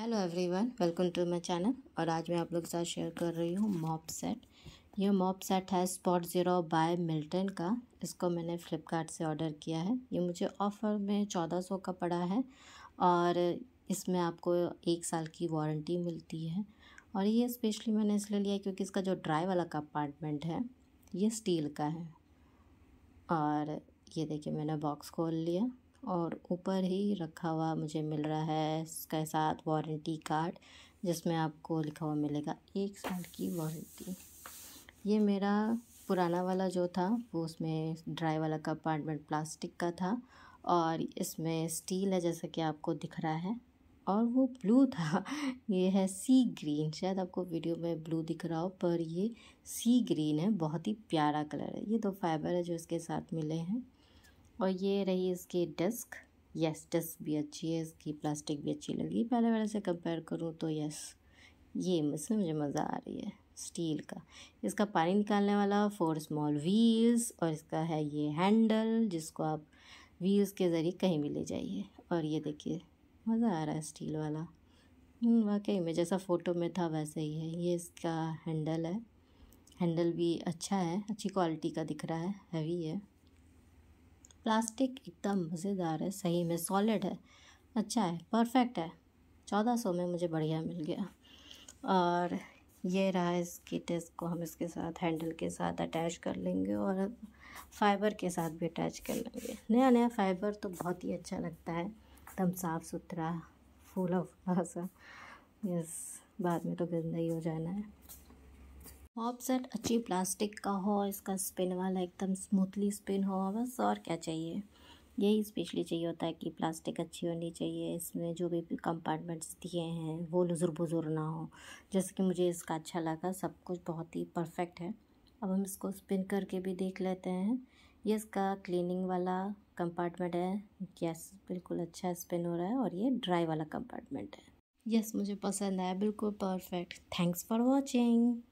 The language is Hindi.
hello everyone welcome to my channel और आज मैं आप लोग के साथ शेयर कर रही हूँ मॉप सेट ये मॉप सेट है स्पॉट ज़ीरो बाय मिल्टन का इसको मैंने फ़्लिपकार्ट से ऑर्डर किया है ये मुझे ऑफ़र में चौदह सौ का पड़ा है और इसमें आपको एक साल की वारंटी मिलती है और ये स्पेशली मैंने इसलिए लिया क्योंकि इसका जो ड्राई वाला कंपार्टमेंट है ये स्टील का है और ये देखिए मैंने बॉक्स खोल लिया और ऊपर ही रखा हुआ मुझे मिल रहा है इसके साथ वारंटी कार्ड जिसमें आपको लिखा हुआ मिलेगा एक साल की वारंटी ये मेरा पुराना वाला जो था वो उसमें ड्राई वाला कंपार्टमेंट प्लास्टिक का था और इसमें स्टील है जैसा कि आपको दिख रहा है और वो ब्लू था ये है सी ग्रीन शायद आपको वीडियो में ब्लू दिख रहा हो पर ये सी ग्रीन है बहुत ही प्यारा कलर है ये दो फाइबर है जो इसके साथ मिले हैं और ये रही इसकी डिस्क यस डिस्क भी अच्छी है इसकी प्लास्टिक भी अच्छी लगी पहले वाले से कंपेयर करूँ तो यस ये इसमें मुझे मज़ा आ रही है स्टील का इसका पानी निकालने वाला फोर स्मॉल व्हील्स और इसका है ये हैंडल जिसको आप व्हील्स के ज़रिए कहीं भी ले जाइए और ये देखिए मज़ा आ रहा है स्टील वाला हम्म, वाकई में जैसा फ़ोटो में था वैसे ही है ये इसका हैंडल है हैंडल भी अच्छा है अच्छी क्वालिटी का दिख रहा है हैवी है प्लास्टिक एकदम मज़ेदार है सही में सॉलिड है अच्छा है परफेक्ट है चौदह सौ में मुझे बढ़िया मिल गया और ये रहा इसकी टेस्क को हम इसके साथ हैंडल के साथ अटैच कर लेंगे और फाइबर के साथ भी अटैच कर लेंगे नया नया फाइबर तो बहुत ही अच्छा लगता है एकदम साफ़ सुथरा फूल ऑफ सा यस बाद में तो गंदा ही हो जाना है हॉप सेट अच्छी प्लास्टिक का हो इसका स्पिन वाला एकदम स्मूथली स्पिन हो बस और क्या चाहिए यही स्पेशली चाहिए होता है कि प्लास्टिक अच्छी होनी चाहिए इसमें जो भी कंपार्टमेंट्स दिए हैं वो लुजुर बुजुर ना हो जैसे कि मुझे इसका अच्छा लगा सब कुछ बहुत ही परफेक्ट है अब हम इसको स्पिन करके भी देख लेते हैं ये इसका क्लीनिंग वाला कंपार्टमेंट है यस बिल्कुल अच्छा स्पिन हो रहा है और ये ड्राई वाला कंपार्टमेंट है यस मुझे पसंद आया बिल्कुल परफेक्ट थैंक्स फॉर वॉचिंग